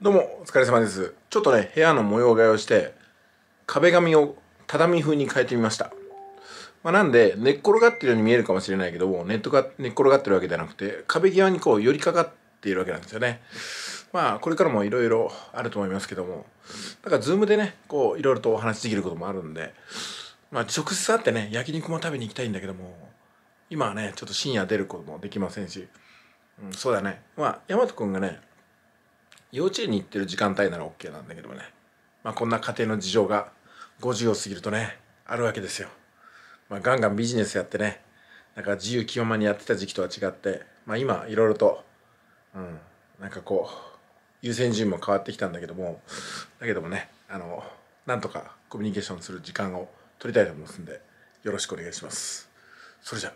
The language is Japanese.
どうもお疲れ様ですちょっとね部屋の模様替えをして壁紙を畳風に変えてみました、まあ、なんで寝っ転がってるように見えるかもしれないけどもネットが寝っ転がってるわけじゃなくて壁際にこう寄りかかっているわけなんですよねまあこれからもいろいろあると思いますけどもだからズームでねこういろいろとお話しできることもあるんでまあ直接会ってね焼肉も食べに行きたいんだけども今はねちょっと深夜出ることもできませんし、うん、そうだねまあ大和くんがね幼稚園に行ってる時間帯なら OK なんだけどね、まあ、こんな家庭の事情が50を過ぎるとねあるわけですよ、まあ、ガンガンビジネスやってねなんか自由気ままにやってた時期とは違って、まあ、今いろいろと、うん、なんかこう優先順位も変わってきたんだけどもだけどもねあのなんとかコミュニケーションする時間を取りたいと思いますんでよろしくお願いします。それじゃ